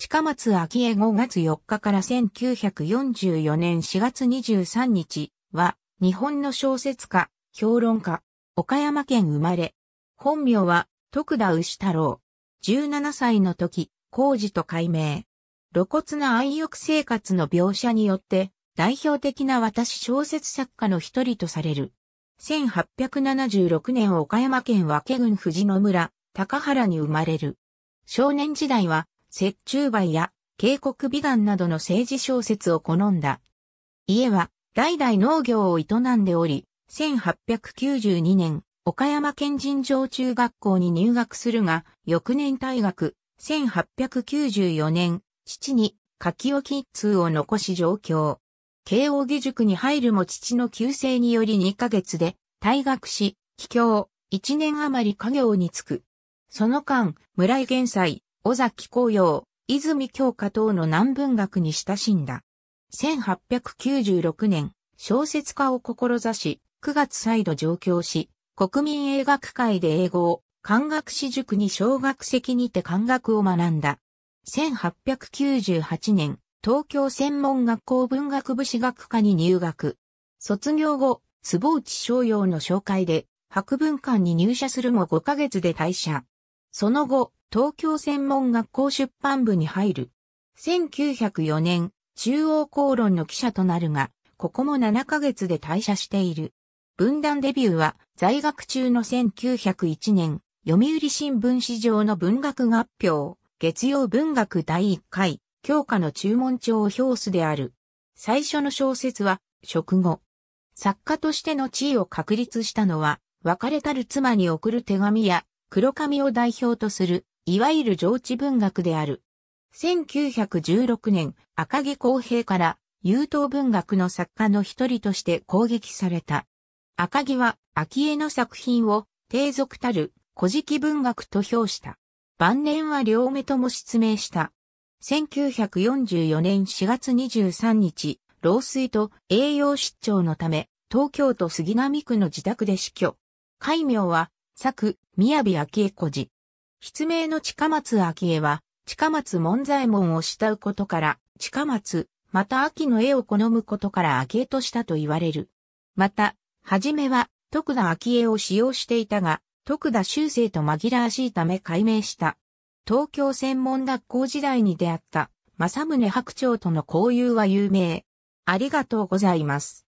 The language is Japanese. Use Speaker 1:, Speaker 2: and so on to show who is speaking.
Speaker 1: 近松昭恵5月4日から1944年4月23日は、日本の小説家、評論家、岡山県生まれ。本名は、徳田牛太郎。17歳の時、工事と改名。露骨な愛欲生活の描写によって、代表的な私小説作家の一人とされる。1876年岡山県和気郡藤野村、高原に生まれる。少年時代は雪中梅や渓谷美談などの政治小説を好んだ。家は代々農業を営んでおり、1892年、岡山県人上中学校に入学するが、翌年退学、1894年、父に柿置一通を残し上京。慶応義塾に入るも父の旧姓により2ヶ月で退学し、帰郷、1年余り家業に就く。その間、村井玄斎、尾崎紅葉、泉京花等の南文学に親しんだ。1896年、小説家を志し、9月再度上京し、国民英学会で英語を、漢学史塾に小学籍にて漢学を学んだ。1898年、東京専門学校文学部史学科に入学。卒業後、坪内商用の紹介で、博文館に入社するも5ヶ月で退社。その後、東京専門学校出版部に入る。1904年、中央公論の記者となるが、ここも7ヶ月で退社している。文壇デビューは在学中の1901年、読売新聞史上の文学合表、月曜文学第1回、教科の注文帳を表すである。最初の小説は、食後。作家としての地位を確立したのは、別れたる妻に送る手紙や、黒髪を代表とするいわゆる上智文学である。1916年、赤毛公平から優等文学の作家の一人として攻撃された。赤木は、秋江の作品を、低俗たる、古事記文学と評した。晩年は両目とも失明した。1944年4月23日、老衰と栄養失調のため、東京都杉並区の自宅で死去。戒名は、作、宮城昭恵子寺。筆名の近松昭恵は、近松門左衛門を慕うことから、近松、また秋の絵を好むことから昭恵としたと言われる。また、はじめは、徳田昭恵を使用していたが、徳田修正と紛らわしいため改名した。東京専門学校時代に出会った、正宗白鳥との交友は有名。ありがとうございます。